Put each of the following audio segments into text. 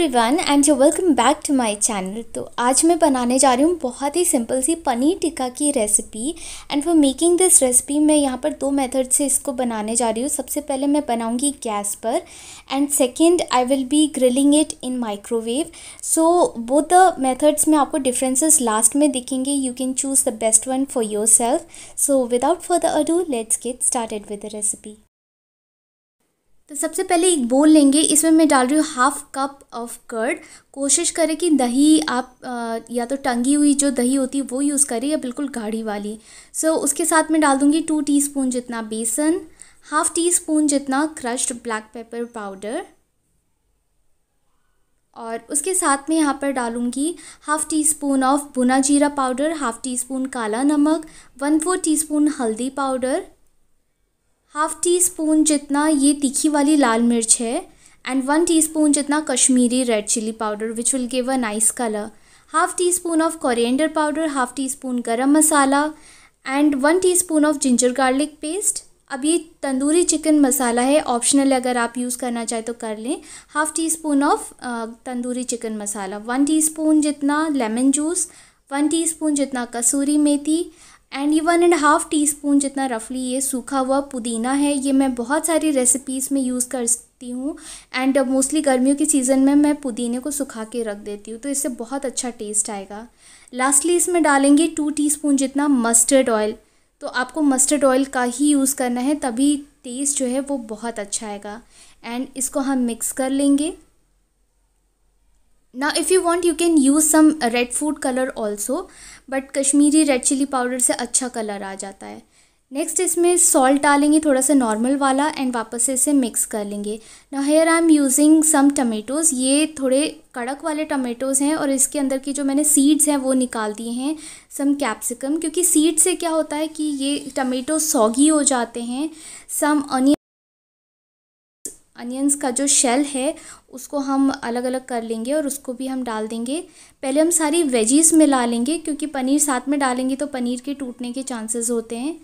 everyone and you welcome back to my channel तो आज मैं बनाने जा रही हूँ बहुत ही सिंपल सी पनीर टिक्का की recipe and for making this recipe मैं यहाँ पर दो मेथड से इसको बनाने जा रही हूँ सबसे पहले मैं बनाऊँगी गैस पर and second I will be grilling it in microwave so both the methods में आपको डिफ्रेंसेज लास्ट में दिखेंगे you can choose the best one for yourself so without further ado let's get started with the recipe तो सबसे पहले एक बोल लेंगे इसमें मैं डाल रही हूँ हाफ़ कप ऑफ कर्ड कोशिश करें कि दही आप आ, या तो टंगी हुई जो दही होती है वो यूज़ करें या बिल्कुल गाढ़ी वाली सो so, उसके साथ मैं डाल दूँगी टू स्पून जितना बेसन हाफ़ टी स्पून जितना क्रश्ड ब्लैक पेपर पाउडर और उसके साथ में यहाँ पर डालूँगी हाफ़ टी स्पून ऑफ भुना जीरा पाउडर हाफ़ टी स्पून काला नमक वन फोर टी स्पून हल्दी पाउडर हाफ़ टी स्पून जितना ये तीखी वाली लाल मिर्च है एंड वन टी स्पून जितना Kashmiri red chilli powder which will give a nice colour half teaspoon of coriander powder half teaspoon garam masala and one teaspoon of ginger garlic paste अब ये tandoori chicken मसाला है optional अगर आप use करना चाहें तो कर लें half teaspoon of tandoori chicken masala one teaspoon जितना lemon juice one teaspoon जितना कसूरी मेथी एंड ये one and half teaspoon जितना रफली ये सूखा हुआ पुदीना है ये मैं बहुत सारी रेसिपीज़ में यूज़ करती हूँ एंड मोस्टली गर्मियों के सीज़न में मैं पुदीने को सुखा के रख देती हूँ तो इससे बहुत अच्छा टेस्ट आएगा लास्टली इसमें डालेंगे टू स्पून जितना मस्टर्ड ऑयल तो आपको मस्टर्ड ऑयल का ही यूज़ करना है तभी टेस्ट जो है वो बहुत अच्छा आएगा एंड इसको हम मिक्स कर लेंगे ना if you want you can use some red food colour also but Kashmiri red chilli powder से अच्छा कलर आ जाता है नेक्स्ट इसमें सॉल्ट डालेंगे थोड़ा सा नॉर्मल वाला एंड वापस से इसे मिक्स कर लेंगे ना here I am using some tomatoes ये थोड़े कड़क वाले टमेटोज़ हैं और इसके अंदर की जो मैंने सीड्स हैं वो निकाल दिए हैं सम कैप्सिकम क्योंकि सीड से क्या होता है कि ये टमेटो सॉगी हो जाते हैं सम अनियन अनियंस का जो शेल है उसको हम अलग अलग कर लेंगे और उसको भी हम डाल देंगे पहले हम सारी वेजीज़ में ला लेंगे क्योंकि पनीर साथ में डालेंगे तो पनीर के टूटने के चांसेस होते हैं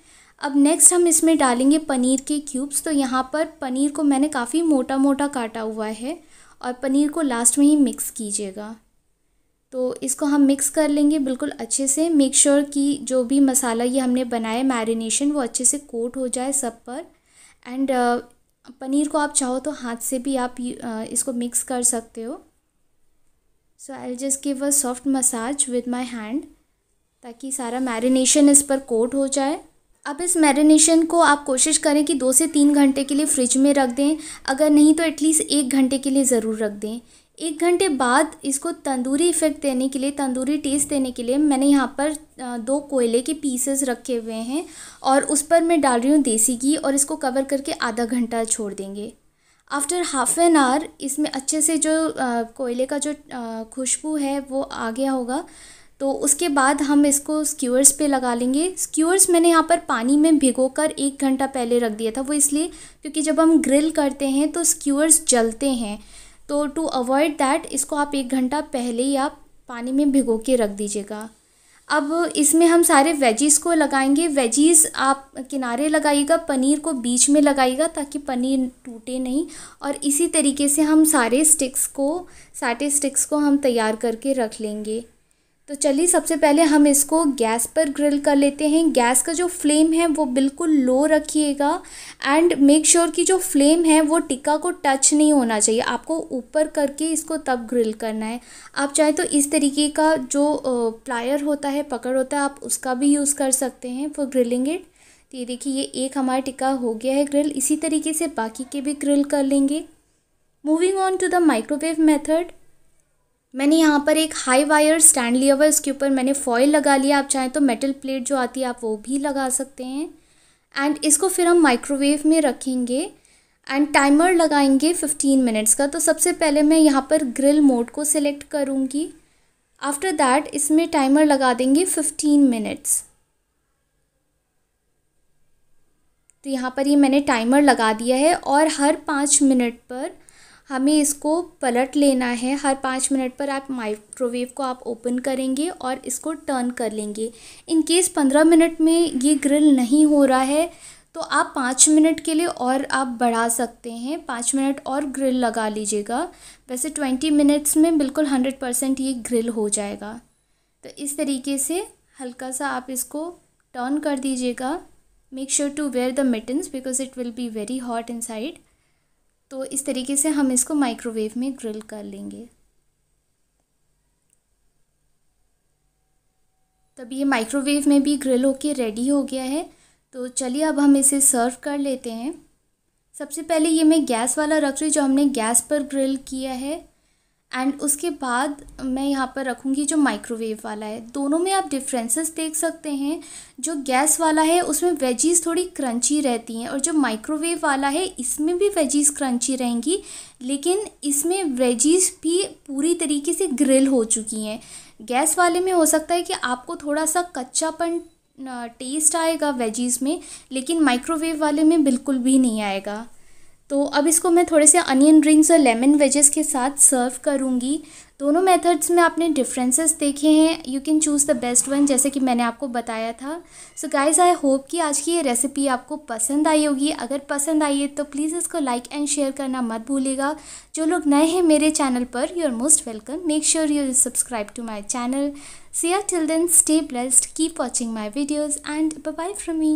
अब नेक्स्ट हम इसमें डालेंगे पनीर के क्यूब्स तो यहाँ पर पनीर को मैंने काफ़ी मोटा मोटा काटा हुआ है और पनीर को लास्ट में ही मिक्स कीजिएगा तो इसको हम मिक्स कर लेंगे बिल्कुल अच्छे से मेक श्योर sure कि जो भी मसाला ये हमने बनाया मैरिनेशन वो अच्छे से कोट हो जाए सब पर एंड पनीर को आप चाहो तो हाथ से भी आप इसको मिक्स कर सकते हो so I will just give a soft massage with my hand ताकि सारा मैरिनेशन इस पर कोट हो जाए अब इस मैरिनेशन को आप कोशिश करें कि दो से तीन घंटे के लिए फ्रिज में रख दें अगर नहीं तो एटलीस्ट एक घंटे के लिए ज़रूर रख दें एक घंटे बाद इसको तंदूरी इफ़ेक्ट देने के लिए तंदूरी टेस्ट देने के लिए मैंने यहाँ पर दो कोयले के पीसेस रखे हुए हैं और उस पर मैं डाल रही हूँ देसी घी और इसको कवर करके आधा घंटा छोड़ देंगे आफ्टर हाफ एन आवर इसमें अच्छे से जो कोयले का जो खुशबू है वो आ गया होगा तो उसके बाद हम इसको स्क्यूअर्स पे लगा लेंगे स्क्यूअर्स मैंने यहाँ पर पानी में भिगो कर एक घंटा पहले रख दिया था वो इसलिए क्योंकि जब हम ग्रिल करते हैं तो स्क्यूअर्स जलते हैं तो टू अवॉइड दैट इसको आप एक घंटा पहले ही आप पानी में भिगो के रख दीजिएगा अब इसमें हम सारे वेजीज़ को लगाएंगे वेजीज़ आप किनारे लगाइएगा पनीर को बीच में लगाइएगा ताकि पनीर टूटे नहीं और इसी तरीके से हम सारे स्टिक्स को सारे स्टिक्स को हम तैयार करके रख लेंगे तो चलिए सबसे पहले हम इसको गैस पर ग्रिल कर लेते हैं गैस का जो फ्लेम है वो बिल्कुल लो रखिएगा एंड मेक श्योर कि जो फ्लेम है वो टिक्का को टच नहीं होना चाहिए आपको ऊपर करके इसको तब ग्रिल करना है आप चाहे तो इस तरीके का जो प्लायर होता है पकड़ होता है आप उसका भी यूज़ कर सकते हैं फॉर ग्रिलिंग इट तो ये देखिए ये एक हमारा टिक्का हो गया है ग्रिल इसी तरीके से बाकी के भी ग्रिल कर लेंगे moving on to the microwave method मैंने यहाँ पर एक हाई वायर स्टैंड लिया हुआ है इसके ऊपर मैंने फॉइल लगा लिया आप चाहें तो मेटल प्लेट जो आती है आप वो भी लगा सकते हैं एंड इसको फिर हम माइक्रोवेव में रखेंगे एंड टाइमर लगाएंगे फिफ्टीन मिनट्स का तो सबसे पहले मैं यहाँ पर ग्रिल मोड को सिलेक्ट करूँगी आफ्टर दैट इसमें टाइमर लगा देंगे फिफ्टीन मिनट्स तो यहाँ पर ये मैंने टाइमर लगा दिया है और हर पाँच मिनट पर हमें इसको पलट लेना है हर पाँच मिनट पर आप माइक्रोवेव को आप ओपन करेंगे और इसको टर्न कर लेंगे इन केस पंद्रह मिनट में ये ग्रिल नहीं हो रहा है तो आप पाँच मिनट के लिए और आप बढ़ा सकते हैं पाँच मिनट और ग्रिल लगा लीजिएगा वैसे ट्वेंटी मिनट्स में बिल्कुल हंड्रेड परसेंट ये ग्रिल हो जाएगा तो इस तरीके से हल्का सा आप इसको टर्न कर दीजिएगा make sure to wear the mittens because it will be very hot inside तो इस तरीके से हम इसको माइक्रोवेव में ग्रिल कर लेंगे तब ये माइक्रोवेव में भी ग्रिल होके रेडी हो गया है तो चलिए अब हम इसे सर्व कर लेते हैं सबसे पहले ये मैं गैस वाला रख रही जो हमने गैस पर ग्रिल किया है एंड उसके बाद मैं यहाँ पर रखूँगी जो माइक्रोवेव वाला है दोनों में आप डिफरेंसेस देख सकते हैं जो गैस वाला है उसमें वेजीज़ थोड़ी क्रंची रहती हैं और जो माइक्रोवेव वाला है इसमें भी वेजीज़ क्रंची रहेंगी लेकिन इसमें वेजीज़ भी पूरी तरीके से ग्रिल हो चुकी हैं गैस वाले में हो सकता है कि आपको थोड़ा सा कच्चापन टेस्ट आएगा वेजीज़ में लेकिन माइक्रोवेव वाले में बिल्कुल भी नहीं आएगा तो अब इसको मैं थोड़े से अनियन रिंग्स और लेमन वेजेस के साथ सर्व करूँगी दोनों मेथड्स में आपने डिफरेंसेस देखे हैं you can choose the best one जैसे कि मैंने आपको बताया था सो गाइज आई होप कि आज की ये रेसिपी आपको पसंद आई होगी अगर पसंद आई है तो प्लीज़ इसको लाइक एंड शेयर करना मत भूलिएगा जो लोग नए हैं मेरे चैनल पर you are most welcome make sure you subscribe to my channel see ya till then stay blessed keep watching my videos and bye from me